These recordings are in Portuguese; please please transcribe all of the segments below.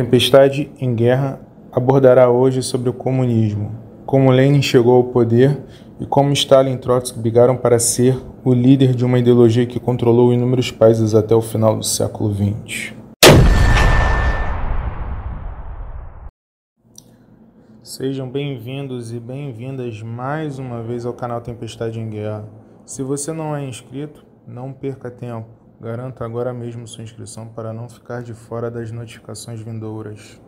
Tempestade em Guerra abordará hoje sobre o comunismo, como Lenin chegou ao poder e como Stalin e Trotsky brigaram para ser o líder de uma ideologia que controlou inúmeros países até o final do século XX. Sejam bem-vindos e bem-vindas mais uma vez ao canal Tempestade em Guerra. Se você não é inscrito, não perca tempo Garanta agora mesmo sua inscrição para não ficar de fora das notificações vindouras.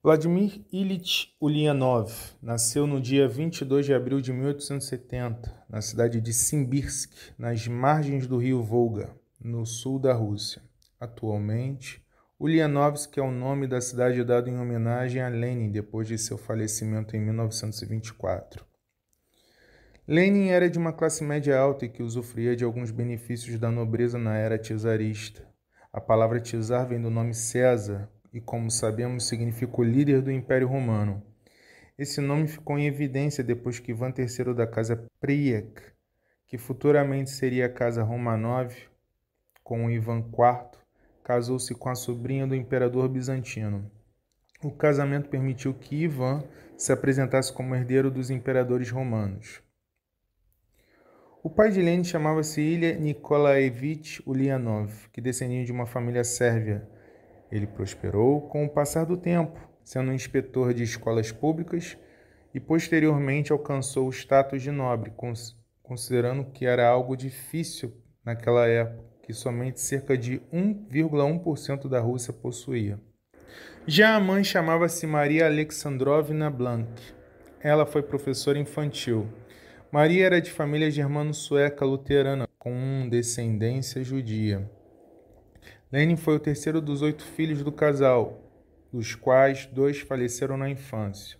Vladimir Ilitch Ulyanov nasceu no dia 22 de abril de 1870, na cidade de Simbirsk, nas margens do rio Volga, no sul da Rússia. Atualmente, Ulyanovsk é o nome da cidade dado em homenagem a Lenin depois de seu falecimento em 1924. Lenin era de uma classe média alta e que usufruía de alguns benefícios da nobreza na era czarista. A palavra czar vem do nome César e, como sabemos, significa o líder do Império Romano. Esse nome ficou em evidência depois que Ivan III da Casa Priek, que futuramente seria a Casa Romanov, com Ivan IV, casou-se com a sobrinha do imperador bizantino. O casamento permitiu que Ivan se apresentasse como herdeiro dos imperadores romanos. O pai de Lenin chamava-se Ilya Nikolaevich Ulyanov, que descendia de uma família sérvia. Ele prosperou com o passar do tempo, sendo um inspetor de escolas públicas e posteriormente alcançou o status de nobre, considerando que era algo difícil naquela época, que somente cerca de 1,1% da Rússia possuía. Já a mãe chamava-se Maria Alexandrovna Blank. Ela foi professora infantil. Maria era de família germano-sueca luterana, com descendência judia. Lenin foi o terceiro dos oito filhos do casal, dos quais dois faleceram na infância.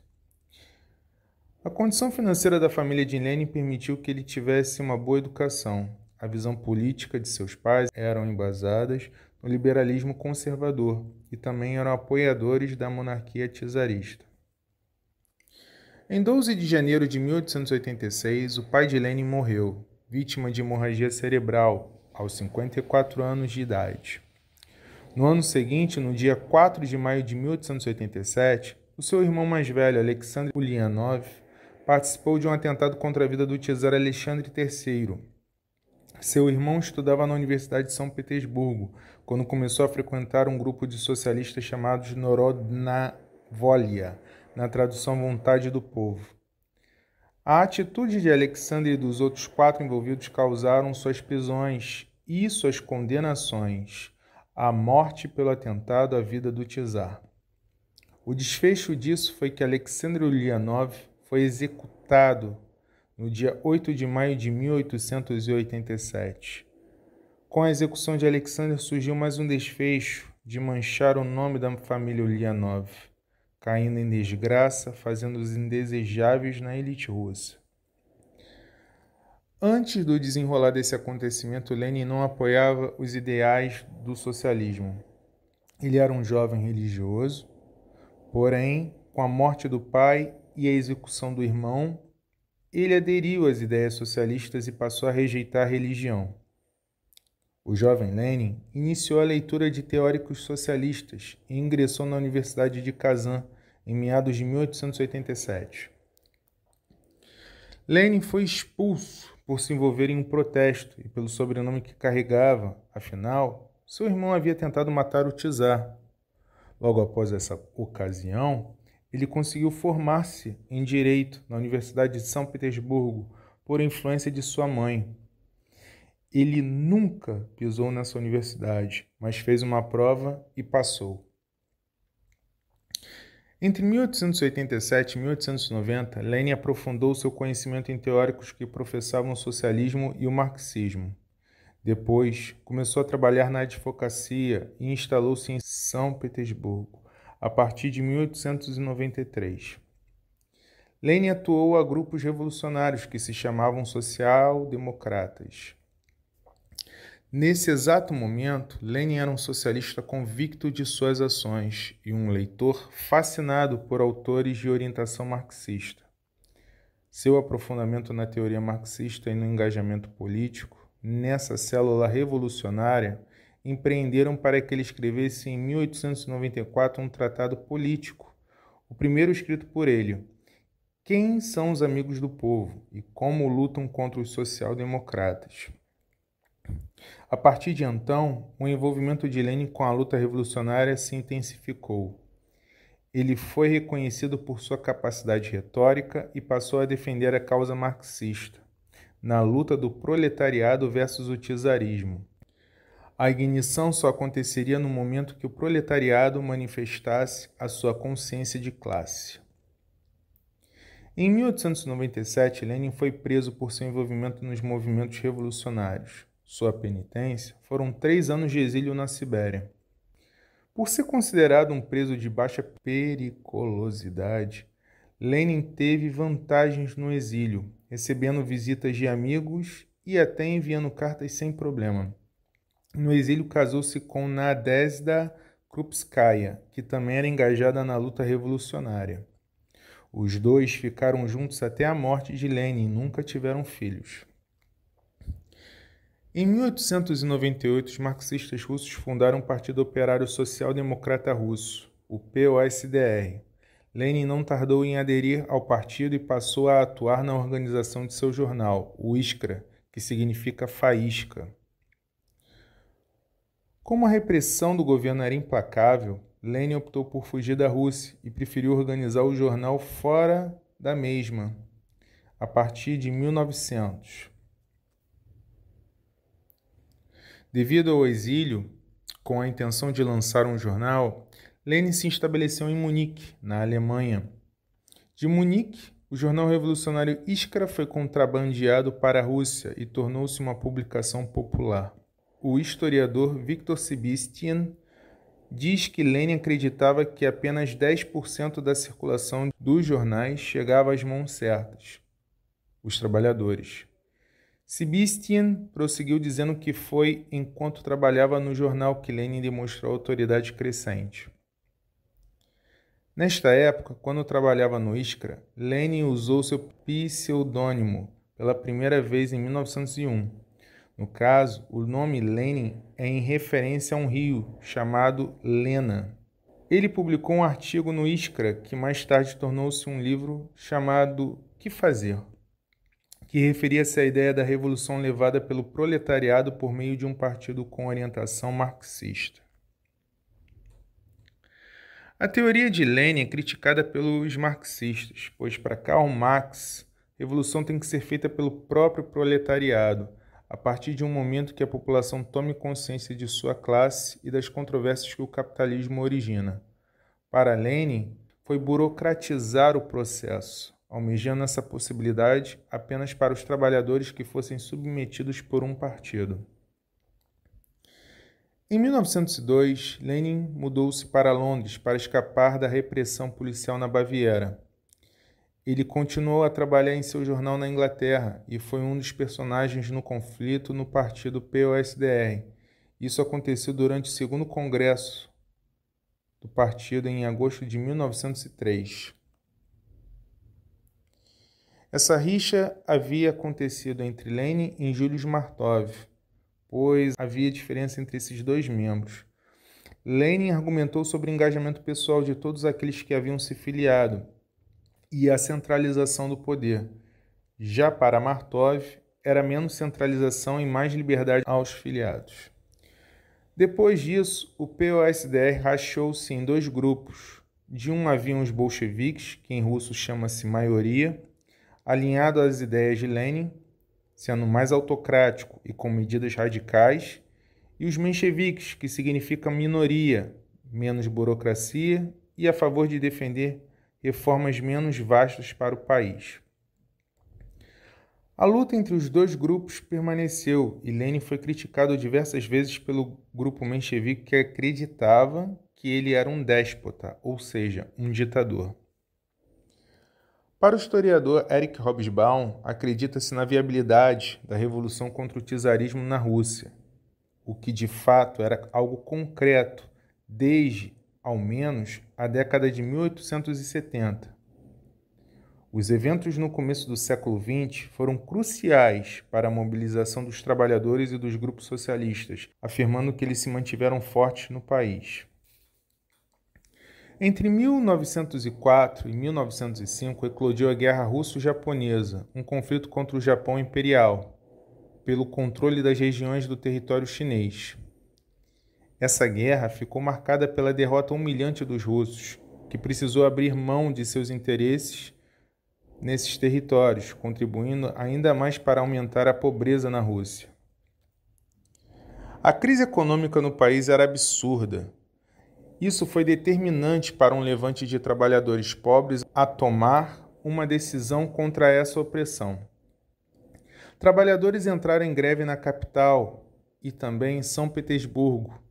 A condição financeira da família de Lenin permitiu que ele tivesse uma boa educação. A visão política de seus pais eram embasadas no liberalismo conservador e também eram apoiadores da monarquia czarista. Em 12 de janeiro de 1886, o pai de Lenin morreu, vítima de hemorragia cerebral, aos 54 anos de idade. No ano seguinte, no dia 4 de maio de 1887, o seu irmão mais velho, Alexandre Ulyanov, participou de um atentado contra a vida do czar Alexandre III. Seu irmão estudava na Universidade de São Petersburgo, quando começou a frequentar um grupo de socialistas chamados Norodnavolia, Volia, na tradução Vontade do Povo. A atitude de Alexandre e dos outros quatro envolvidos causaram suas prisões e suas condenações, à morte pelo atentado à vida do Tsar. O desfecho disso foi que Alexandre Ulyanov foi executado no dia 8 de maio de 1887. Com a execução de Alexandre surgiu mais um desfecho de manchar o nome da família Ulyanov caindo em desgraça, fazendo os indesejáveis na elite russa. Antes do desenrolar desse acontecimento, Lenin não apoiava os ideais do socialismo. Ele era um jovem religioso, porém, com a morte do pai e a execução do irmão, ele aderiu às ideias socialistas e passou a rejeitar a religião. O jovem Lenin iniciou a leitura de teóricos socialistas e ingressou na Universidade de Kazan em meados de 1887. Lenin foi expulso por se envolver em um protesto e pelo sobrenome que carregava, afinal, seu irmão havia tentado matar o Tsar. Logo após essa ocasião, ele conseguiu formar-se em direito na Universidade de São Petersburgo por influência de sua mãe, ele nunca pisou nessa universidade, mas fez uma prova e passou. Entre 1887 e 1890, Lenin aprofundou seu conhecimento em teóricos que professavam o socialismo e o marxismo. Depois, começou a trabalhar na advocacia e instalou-se em São Petersburgo, a partir de 1893. Lenin atuou a grupos revolucionários que se chamavam social-democratas. Nesse exato momento, Lenin era um socialista convicto de suas ações e um leitor fascinado por autores de orientação marxista. Seu aprofundamento na teoria marxista e no engajamento político, nessa célula revolucionária, empreenderam para que ele escrevesse em 1894 um tratado político, o primeiro escrito por ele. Quem são os amigos do povo e como lutam contra os social-democratas? A partir de então, o envolvimento de Lenin com a luta revolucionária se intensificou. Ele foi reconhecido por sua capacidade retórica e passou a defender a causa marxista, na luta do proletariado versus o czarismo. A ignição só aconteceria no momento que o proletariado manifestasse a sua consciência de classe. Em 1897, Lenin foi preso por seu envolvimento nos movimentos revolucionários. Sua penitência foram três anos de exílio na Sibéria. Por ser considerado um preso de baixa periculosidade, Lenin teve vantagens no exílio, recebendo visitas de amigos e até enviando cartas sem problema. No exílio, casou-se com Nadezhda Krupskaya, que também era engajada na luta revolucionária. Os dois ficaram juntos até a morte de Lenin, e nunca tiveram filhos. Em 1898, os marxistas russos fundaram o Partido Operário Social Democrata Russo, o POSDR. Lenin não tardou em aderir ao partido e passou a atuar na organização de seu jornal, o Iskra, que significa faísca. Como a repressão do governo era implacável, Lenin optou por fugir da Rússia e preferiu organizar o jornal fora da mesma, a partir de 1900. Devido ao exílio, com a intenção de lançar um jornal, Lenin se estabeleceu em Munique, na Alemanha. De Munique, o jornal revolucionário Iskra foi contrabandeado para a Rússia e tornou-se uma publicação popular. O historiador Victor Sibistian diz que Lenin acreditava que apenas 10% da circulação dos jornais chegava às mãos certas, os trabalhadores. Sibistian prosseguiu dizendo que foi enquanto trabalhava no jornal que Lenin demonstrou autoridade crescente. Nesta época, quando trabalhava no Iskra, Lenin usou seu pseudônimo pela primeira vez em 1901. No caso, o nome Lenin é em referência a um rio chamado Lena. Ele publicou um artigo no Iskra que mais tarde tornou-se um livro chamado Que Fazer? que referia-se à ideia da revolução levada pelo proletariado por meio de um partido com orientação marxista. A teoria de Lenin é criticada pelos marxistas, pois para Karl Marx, revolução tem que ser feita pelo próprio proletariado, a partir de um momento que a população tome consciência de sua classe e das controvérsias que o capitalismo origina. Para Lenin, foi burocratizar o processo, almejando essa possibilidade apenas para os trabalhadores que fossem submetidos por um partido. Em 1902, Lenin mudou-se para Londres para escapar da repressão policial na Baviera. Ele continuou a trabalhar em seu jornal na Inglaterra e foi um dos personagens no conflito no partido POSDR. Isso aconteceu durante o segundo congresso do partido em agosto de 1903. Essa rixa havia acontecido entre Lenin e Julius Martov, pois havia diferença entre esses dois membros. Lenin argumentou sobre o engajamento pessoal de todos aqueles que haviam se filiado e a centralização do poder. Já para Martov, era menos centralização e mais liberdade aos filiados. Depois disso, o POSDR rachou-se em dois grupos. De um haviam os bolcheviques, que em russo chama-se maioria, alinhado às ideias de Lenin, sendo mais autocrático e com medidas radicais, e os mencheviques, que significa minoria, menos burocracia e a favor de defender reformas menos vastas para o país. A luta entre os dois grupos permaneceu e Lenin foi criticado diversas vezes pelo grupo menchevique que acreditava que ele era um déspota, ou seja, um ditador. Para o historiador Eric Hobsbawm, acredita-se na viabilidade da revolução contra o czarismo na Rússia, o que de fato era algo concreto desde, ao menos, a década de 1870. Os eventos no começo do século XX foram cruciais para a mobilização dos trabalhadores e dos grupos socialistas, afirmando que eles se mantiveram fortes no país. Entre 1904 e 1905 eclodiu a Guerra Russo-Japonesa, um conflito contra o Japão Imperial, pelo controle das regiões do território chinês. Essa guerra ficou marcada pela derrota humilhante dos russos, que precisou abrir mão de seus interesses nesses territórios, contribuindo ainda mais para aumentar a pobreza na Rússia. A crise econômica no país era absurda isso foi determinante para um levante de trabalhadores pobres a tomar uma decisão contra essa opressão. Trabalhadores entraram em greve na capital e também em São Petersburgo.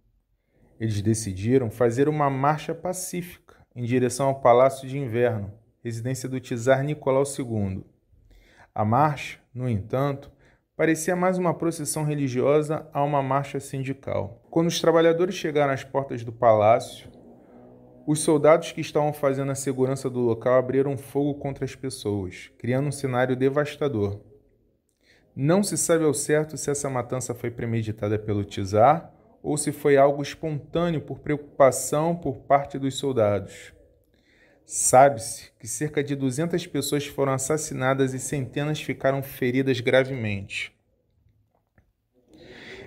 Eles decidiram fazer uma marcha pacífica em direção ao Palácio de Inverno, residência do czar Nicolau II. A marcha, no entanto, parecia mais uma procissão religiosa a uma marcha sindical. Quando os trabalhadores chegaram às portas do palácio, os soldados que estavam fazendo a segurança do local abriram fogo contra as pessoas, criando um cenário devastador. Não se sabe ao certo se essa matança foi premeditada pelo Tsar ou se foi algo espontâneo por preocupação por parte dos soldados. Sabe-se que cerca de 200 pessoas foram assassinadas e centenas ficaram feridas gravemente.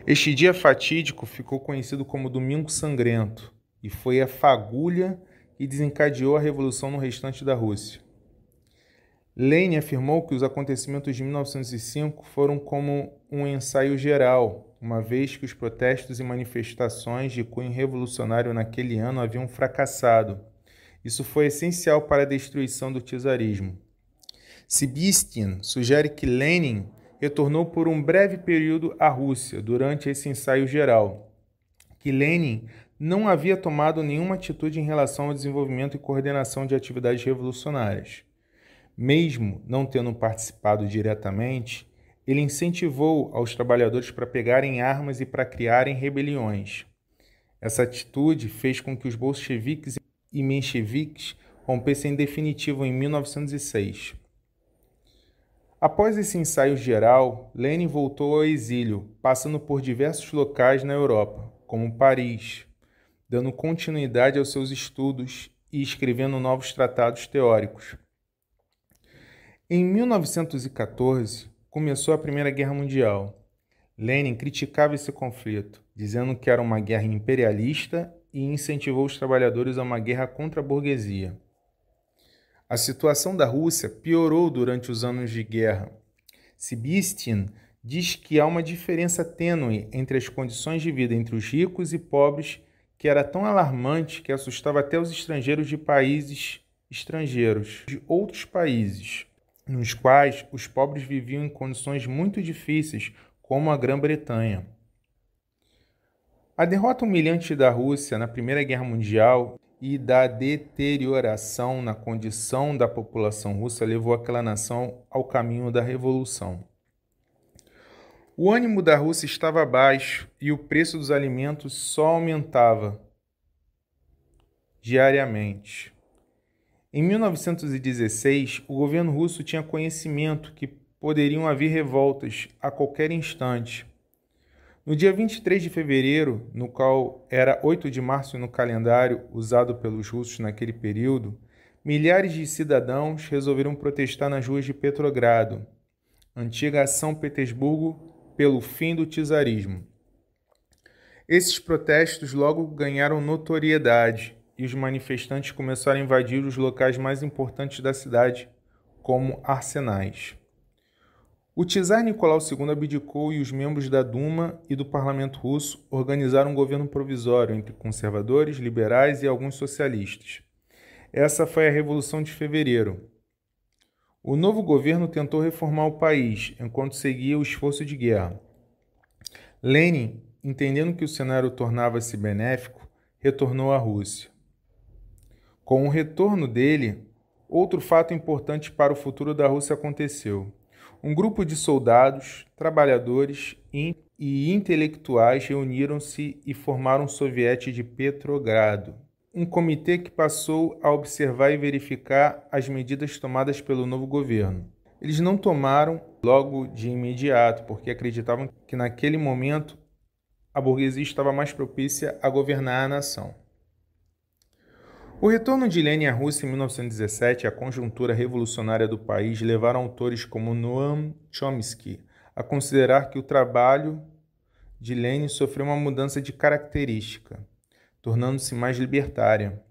Este dia fatídico ficou conhecido como Domingo Sangrento e foi a fagulha que desencadeou a revolução no restante da Rússia. Lenin afirmou que os acontecimentos de 1905 foram como um ensaio geral, uma vez que os protestos e manifestações de cunho revolucionário naquele ano haviam fracassado isso foi essencial para a destruição do czarismo. Sibistin sugere que Lenin retornou por um breve período à Rússia durante esse ensaio geral, que Lenin não havia tomado nenhuma atitude em relação ao desenvolvimento e coordenação de atividades revolucionárias. Mesmo não tendo participado diretamente, ele incentivou aos trabalhadores para pegarem armas e para criarem rebeliões. Essa atitude fez com que os bolcheviques e mencheviques rompesse em definitivo em 1906. Após esse ensaio geral, Lenin voltou ao exílio, passando por diversos locais na Europa, como Paris, dando continuidade aos seus estudos e escrevendo novos tratados teóricos. Em 1914, começou a Primeira Guerra Mundial. Lenin criticava esse conflito, dizendo que era uma guerra imperialista e incentivou os trabalhadores a uma guerra contra a burguesia. A situação da Rússia piorou durante os anos de guerra. Sibistin diz que há uma diferença tênue entre as condições de vida entre os ricos e pobres que era tão alarmante que assustava até os estrangeiros de países estrangeiros, de outros países, nos quais os pobres viviam em condições muito difíceis, como a Grã-Bretanha. A derrota humilhante da Rússia na Primeira Guerra Mundial e da deterioração na condição da população russa levou aquela nação ao caminho da revolução. O ânimo da Rússia estava baixo e o preço dos alimentos só aumentava diariamente. Em 1916, o governo russo tinha conhecimento que poderiam haver revoltas a qualquer instante no dia 23 de fevereiro, no qual era 8 de março no calendário usado pelos russos naquele período, milhares de cidadãos resolveram protestar nas ruas de Petrogrado, antiga São Petersburgo, pelo fim do czarismo. Esses protestos logo ganharam notoriedade e os manifestantes começaram a invadir os locais mais importantes da cidade, como arsenais. O czar Nicolau II abdicou e os membros da Duma e do parlamento russo organizaram um governo provisório entre conservadores, liberais e alguns socialistas. Essa foi a Revolução de Fevereiro. O novo governo tentou reformar o país, enquanto seguia o esforço de guerra. Lenin, entendendo que o cenário tornava-se benéfico, retornou à Rússia. Com o retorno dele, outro fato importante para o futuro da Rússia aconteceu. Um grupo de soldados, trabalhadores e intelectuais reuniram-se e formaram o Soviete de Petrogrado, um comitê que passou a observar e verificar as medidas tomadas pelo novo governo. Eles não tomaram logo de imediato, porque acreditavam que naquele momento a burguesia estava mais propícia a governar a nação. O retorno de Lenin à Rússia em 1917 e a conjuntura revolucionária do país levaram autores como Noam Chomsky a considerar que o trabalho de Lenin sofreu uma mudança de característica, tornando-se mais libertária.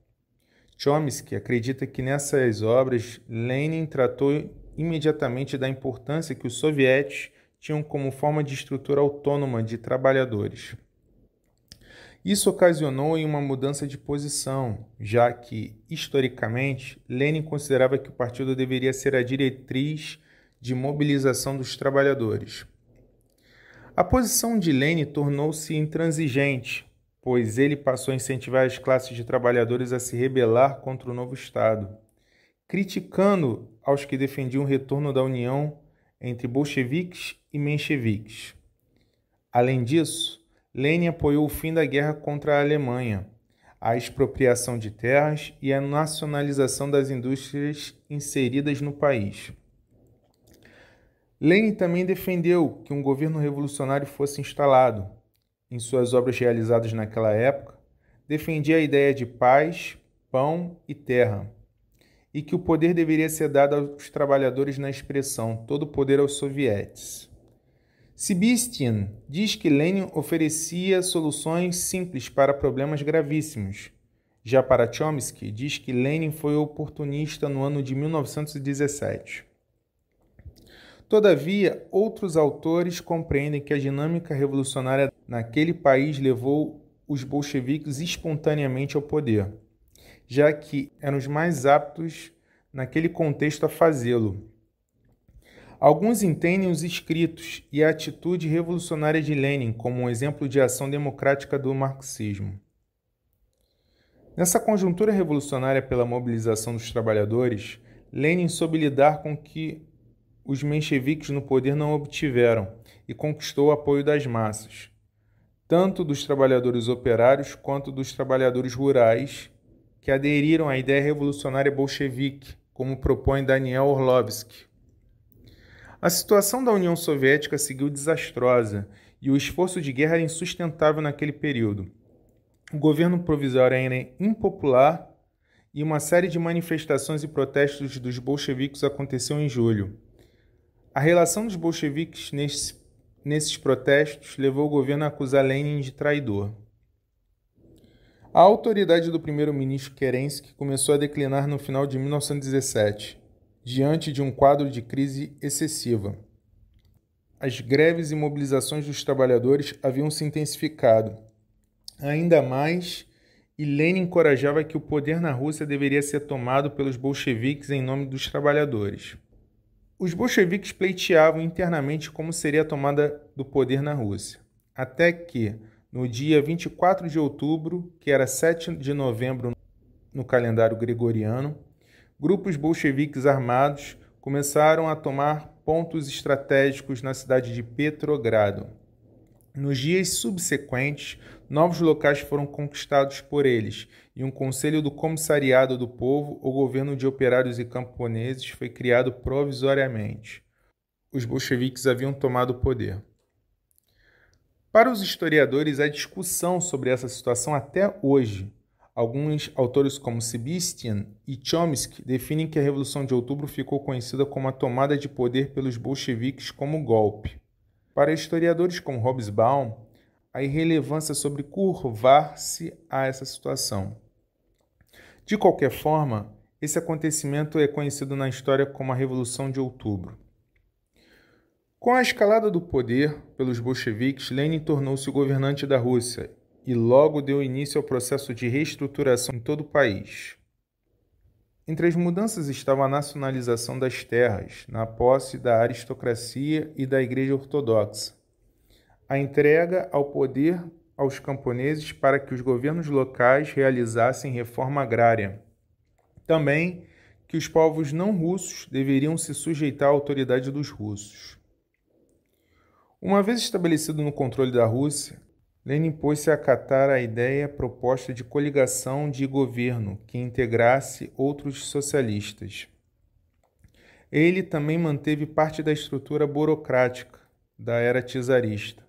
Chomsky acredita que nessas obras Lenin tratou imediatamente da importância que os sovietes tinham como forma de estrutura autônoma de trabalhadores. Isso ocasionou em uma mudança de posição, já que, historicamente, Lenin considerava que o partido deveria ser a diretriz de mobilização dos trabalhadores. A posição de Lenin tornou-se intransigente, pois ele passou a incentivar as classes de trabalhadores a se rebelar contra o novo Estado, criticando aos que defendiam o retorno da união entre bolcheviques e mencheviques. Além disso, Lenin apoiou o fim da guerra contra a Alemanha, a expropriação de terras e a nacionalização das indústrias inseridas no país. Lenin também defendeu que um governo revolucionário fosse instalado. Em suas obras realizadas naquela época, defendia a ideia de paz, pão e terra, e que o poder deveria ser dado aos trabalhadores na expressão todo poder aos sovietes. Sebastian diz que Lenin oferecia soluções simples para problemas gravíssimos. Já para Chomsky, diz que Lenin foi oportunista no ano de 1917. Todavia, outros autores compreendem que a dinâmica revolucionária naquele país levou os bolcheviques espontaneamente ao poder, já que eram os mais aptos naquele contexto a fazê-lo Alguns entendem os escritos e a atitude revolucionária de Lenin como um exemplo de ação democrática do marxismo. Nessa conjuntura revolucionária pela mobilização dos trabalhadores, Lenin soube lidar com o que os mencheviques no poder não obtiveram e conquistou o apoio das massas, tanto dos trabalhadores operários quanto dos trabalhadores rurais, que aderiram à ideia revolucionária bolchevique, como propõe Daniel Orlovsky, a situação da União Soviética seguiu desastrosa e o esforço de guerra era insustentável naquele período. O governo provisório era é impopular e uma série de manifestações e protestos dos bolcheviques aconteceu em julho. A relação dos bolcheviques nesse, nesses protestos levou o governo a acusar Lenin de traidor. A autoridade do primeiro-ministro Kerensky começou a declinar no final de 1917 diante de um quadro de crise excessiva. As greves e mobilizações dos trabalhadores haviam se intensificado. Ainda mais, e Lenin encorajava que o poder na Rússia deveria ser tomado pelos bolcheviques em nome dos trabalhadores. Os bolcheviques pleiteavam internamente como seria a tomada do poder na Rússia, até que, no dia 24 de outubro, que era 7 de novembro no calendário gregoriano, grupos bolcheviques armados começaram a tomar pontos estratégicos na cidade de Petrogrado. Nos dias subsequentes, novos locais foram conquistados por eles, e um Conselho do Comissariado do Povo, ou governo de operários e camponeses, foi criado provisoriamente. Os bolcheviques haviam tomado o poder. Para os historiadores, há discussão sobre essa situação até hoje. Alguns autores, como Sebastian e Chomsky, definem que a Revolução de Outubro ficou conhecida como a tomada de poder pelos bolcheviques como golpe. Para historiadores como Hobsbawm, a irrelevância sobre curvar-se a essa situação. De qualquer forma, esse acontecimento é conhecido na história como a Revolução de Outubro. Com a escalada do poder pelos bolcheviques, Lenin tornou-se governante da Rússia e logo deu início ao processo de reestruturação em todo o país. Entre as mudanças estava a nacionalização das terras, na posse da aristocracia e da Igreja Ortodoxa, a entrega ao poder aos camponeses para que os governos locais realizassem reforma agrária. Também que os povos não russos deveriam se sujeitar à autoridade dos russos. Uma vez estabelecido no controle da Rússia, Lenin pôs-se a acatar a ideia proposta de coligação de governo que integrasse outros socialistas. Ele também manteve parte da estrutura burocrática da era czarista.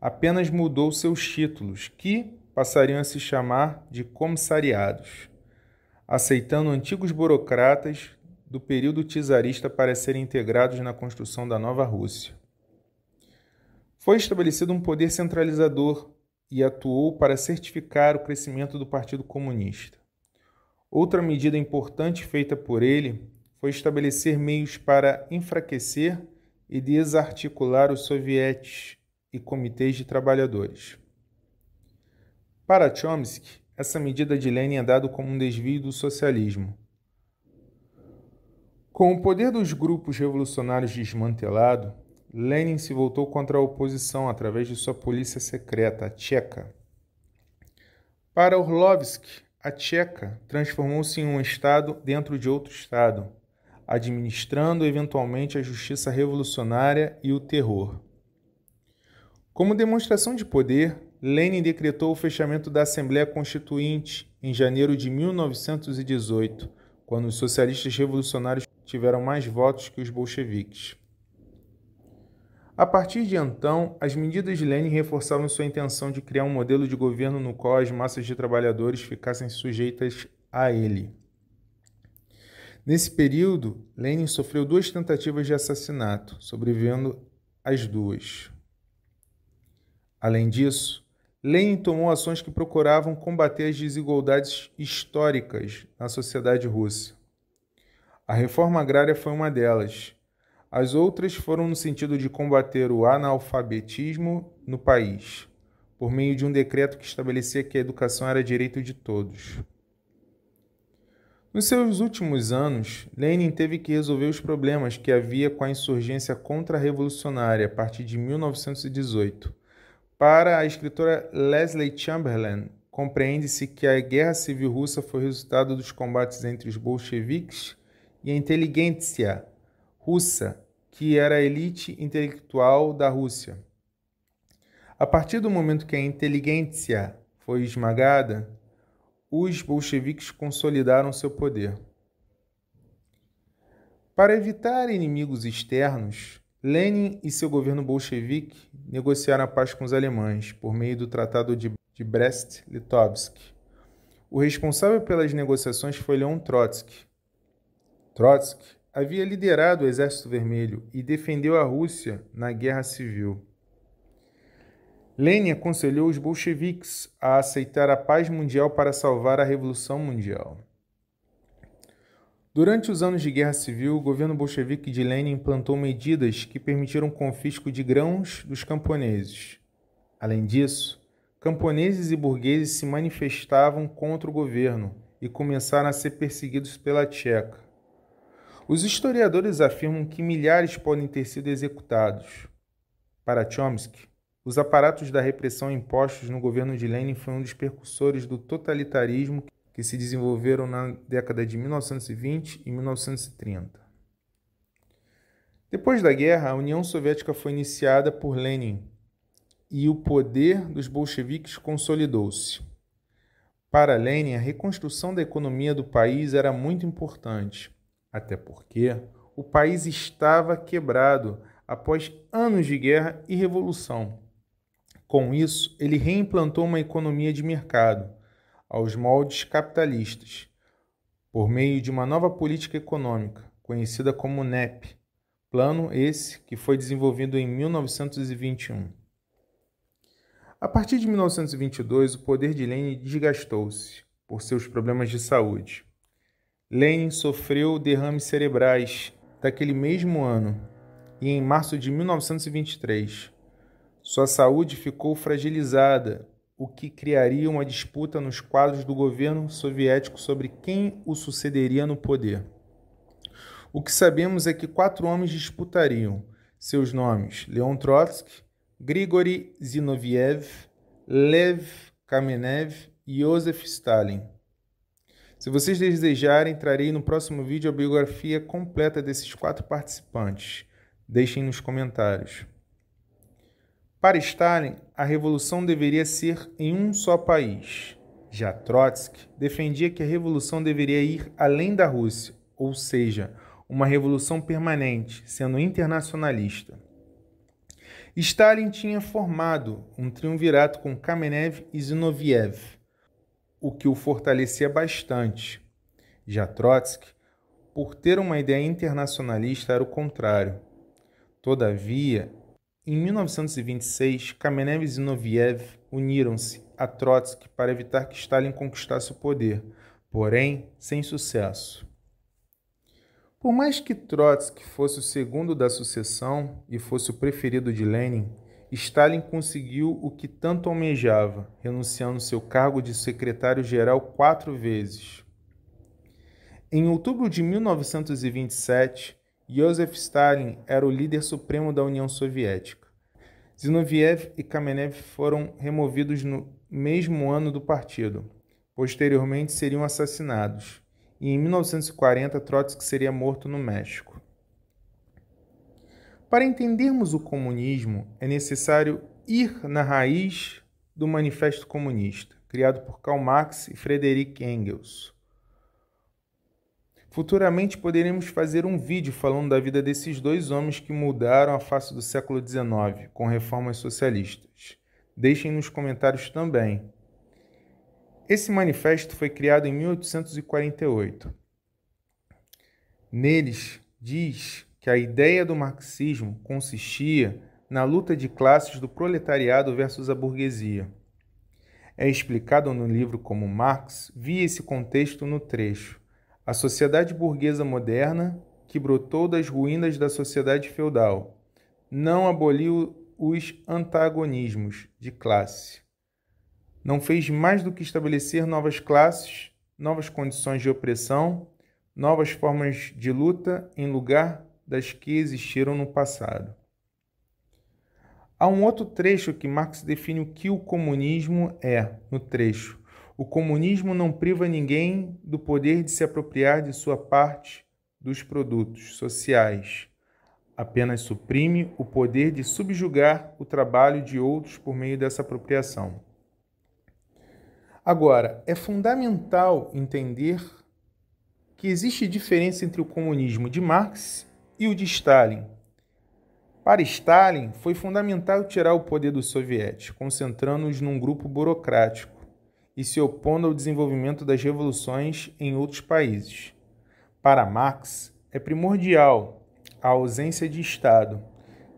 Apenas mudou seus títulos, que passariam a se chamar de comissariados, aceitando antigos burocratas do período czarista para serem integrados na construção da nova Rússia. Foi estabelecido um poder centralizador e atuou para certificar o crescimento do Partido Comunista. Outra medida importante feita por ele foi estabelecer meios para enfraquecer e desarticular os sovietes e comitês de trabalhadores. Para Chomsky, essa medida de Lenin é dada como um desvio do socialismo. Com o poder dos grupos revolucionários desmantelado, Lenin se voltou contra a oposição através de sua polícia secreta, a Tcheca. Para Orlovsky, a Tcheca transformou-se em um Estado dentro de outro Estado, administrando eventualmente a justiça revolucionária e o terror. Como demonstração de poder, Lenin decretou o fechamento da Assembleia Constituinte em janeiro de 1918, quando os socialistas revolucionários tiveram mais votos que os bolcheviques. A partir de então, as medidas de Lenin reforçavam sua intenção de criar um modelo de governo no qual as massas de trabalhadores ficassem sujeitas a ele. Nesse período, Lenin sofreu duas tentativas de assassinato, sobrevivendo às duas. Além disso, Lenin tomou ações que procuravam combater as desigualdades históricas na sociedade russa. A reforma agrária foi uma delas as outras foram no sentido de combater o analfabetismo no país, por meio de um decreto que estabelecia que a educação era direito de todos. Nos seus últimos anos, Lenin teve que resolver os problemas que havia com a insurgência contra-revolucionária a partir de 1918. Para a escritora Leslie Chamberlain, compreende-se que a guerra civil russa foi resultado dos combates entre os bolcheviques e a inteligência, russa, que era a elite intelectual da Rússia. A partir do momento que a inteligência foi esmagada, os bolcheviques consolidaram seu poder. Para evitar inimigos externos, Lenin e seu governo bolchevique negociaram a paz com os alemães por meio do Tratado de, Brest-Litovsk. O responsável pelas negociações foi Leon Trotsky. Trotsky havia liderado o Exército Vermelho e defendeu a Rússia na Guerra Civil. Lenin aconselhou os bolcheviques a aceitar a paz mundial para salvar a Revolução Mundial. Durante os anos de guerra civil, o governo bolchevique de Lenin implantou medidas que permitiram o confisco de grãos dos camponeses. Além disso, camponeses e burgueses se manifestavam contra o governo e começaram a ser perseguidos pela Tcheca. Os historiadores afirmam que milhares podem ter sido executados. Para Chomsky, os aparatos da repressão impostos no governo de Lenin foram um dos precursores do totalitarismo que se desenvolveram na década de 1920 e 1930. Depois da guerra, a União Soviética foi iniciada por Lenin e o poder dos bolcheviques consolidou-se. Para Lenin, a reconstrução da economia do país era muito importante até porque o país estava quebrado após anos de guerra e revolução. Com isso, ele reimplantou uma economia de mercado, aos moldes capitalistas, por meio de uma nova política econômica, conhecida como NEP, plano esse que foi desenvolvido em 1921. A partir de 1922, o poder de Lenin desgastou-se por seus problemas de saúde. Lenin sofreu derrames cerebrais daquele mesmo ano e em março de 1923. Sua saúde ficou fragilizada, o que criaria uma disputa nos quadros do governo soviético sobre quem o sucederia no poder. O que sabemos é que quatro homens disputariam seus nomes: Leon Trotsky, Grigory Zinoviev, Lev Kamenev e Joseph Stalin. Se vocês desejarem, trarei no próximo vídeo a biografia completa desses quatro participantes. Deixem nos comentários. Para Stalin, a revolução deveria ser em um só país. Já Trotsky defendia que a revolução deveria ir além da Rússia, ou seja, uma revolução permanente, sendo internacionalista. Stalin tinha formado um triunvirato com Kamenev e Zinoviev o que o fortalecia bastante. Já Trotsky, por ter uma ideia internacionalista, era o contrário. Todavia, em 1926, Kamenev e Zinoviev uniram-se a Trotsky para evitar que Stalin conquistasse o poder, porém sem sucesso. Por mais que Trotsky fosse o segundo da sucessão e fosse o preferido de Lenin, Stalin conseguiu o que tanto almejava, renunciando seu cargo de secretário-geral quatro vezes. Em outubro de 1927, Joseph Stalin era o líder supremo da União Soviética. Zinoviev e Kamenev foram removidos no mesmo ano do partido. Posteriormente seriam assassinados, e em 1940 Trotsky seria morto no México. Para entendermos o comunismo, é necessário ir na raiz do Manifesto Comunista, criado por Karl Marx e Frederick Engels. Futuramente poderemos fazer um vídeo falando da vida desses dois homens que mudaram a face do século XIX com reformas socialistas. Deixem nos comentários também. Esse manifesto foi criado em 1848. Neles diz que a ideia do marxismo consistia na luta de classes do proletariado versus a burguesia. É explicado no livro como Marx via esse contexto no trecho A Sociedade Burguesa Moderna, que brotou das ruínas da sociedade feudal, não aboliu os antagonismos de classe. Não fez mais do que estabelecer novas classes, novas condições de opressão, novas formas de luta em lugar das que existiram no passado. Há um outro trecho que Marx define o que o comunismo é, no trecho. O comunismo não priva ninguém do poder de se apropriar de sua parte dos produtos sociais. Apenas suprime o poder de subjugar o trabalho de outros por meio dessa apropriação. Agora, é fundamental entender que existe diferença entre o comunismo de Marx e o de Stalin. Para Stalin, foi fundamental tirar o poder dos soviéticos, concentrando-os num grupo burocrático e se opondo ao desenvolvimento das revoluções em outros países. Para Marx, é primordial a ausência de Estado,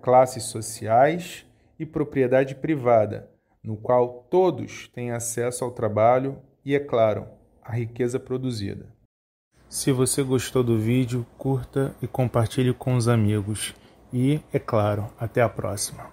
classes sociais e propriedade privada, no qual todos têm acesso ao trabalho e, é claro, à riqueza produzida. Se você gostou do vídeo, curta e compartilhe com os amigos. E, é claro, até a próxima.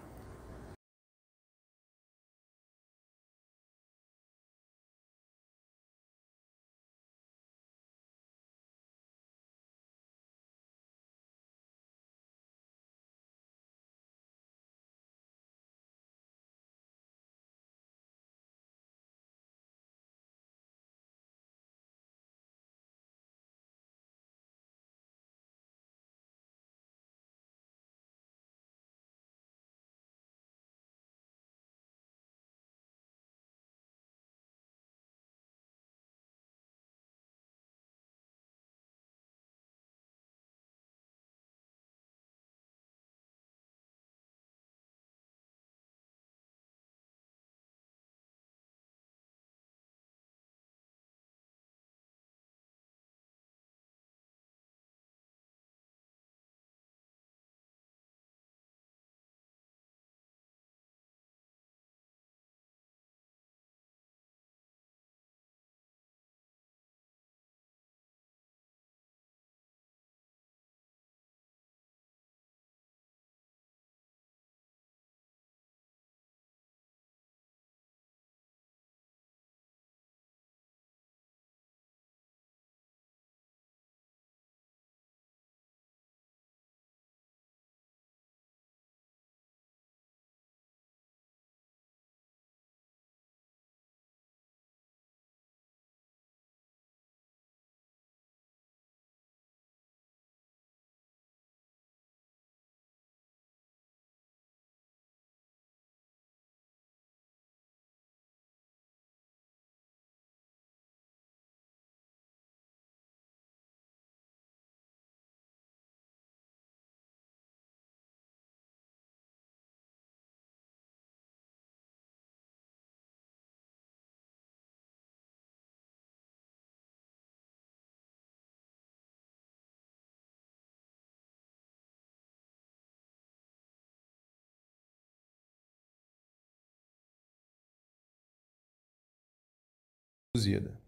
cozida